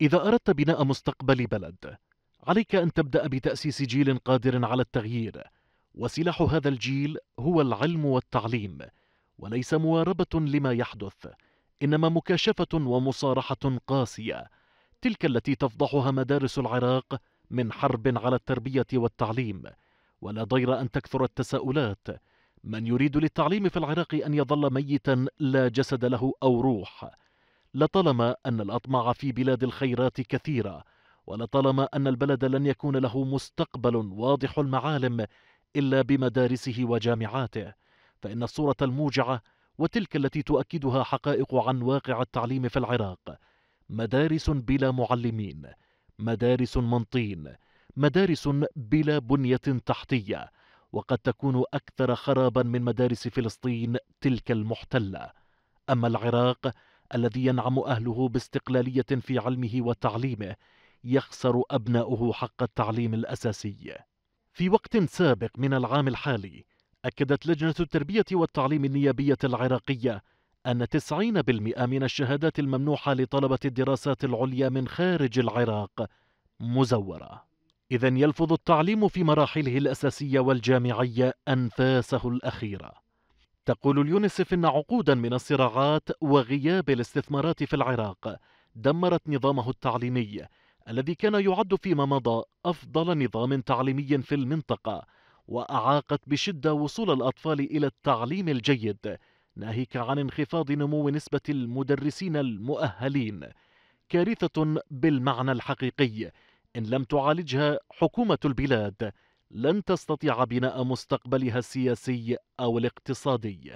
إذا أردت بناء مستقبل بلد عليك أن تبدأ بتأسيس جيل قادر على التغيير وسلاح هذا الجيل هو العلم والتعليم وليس مواربة لما يحدث إنما مكاشفة ومصارحة قاسية تلك التي تفضحها مدارس العراق من حرب على التربية والتعليم ولا ضير أن تكثر التساؤلات من يريد للتعليم في العراق أن يظل ميتا لا جسد له أو روح لطالما أن الأطماع في بلاد الخيرات كثيرة ولطالما أن البلد لن يكون له مستقبل واضح المعالم إلا بمدارسه وجامعاته فإن الصورة الموجعة وتلك التي تؤكدها حقائق عن واقع التعليم في العراق مدارس بلا معلمين مدارس منطين مدارس بلا بنية تحتية وقد تكون أكثر خرابا من مدارس فلسطين تلك المحتلة أما العراق الذي ينعم أهله باستقلالية في علمه وتعليمه يخسر أبناؤه حق التعليم الأساسي في وقت سابق من العام الحالي أكدت لجنة التربية والتعليم النيابية العراقية أن 90% من الشهادات الممنوحة لطلبة الدراسات العليا من خارج العراق مزورة إذا يلفظ التعليم في مراحله الأساسية والجامعية أنفاسه الأخيرة تقول اليونسف إن عقودا من الصراعات وغياب الاستثمارات في العراق دمرت نظامه التعليمي الذي كان يعد فيما مضى أفضل نظام تعليمي في المنطقة وأعاقت بشدة وصول الأطفال إلى التعليم الجيد ناهيك عن انخفاض نمو نسبة المدرسين المؤهلين كارثة بالمعنى الحقيقي إن لم تعالجها حكومة البلاد لن تستطيع بناء مستقبلها السياسي أو الاقتصادي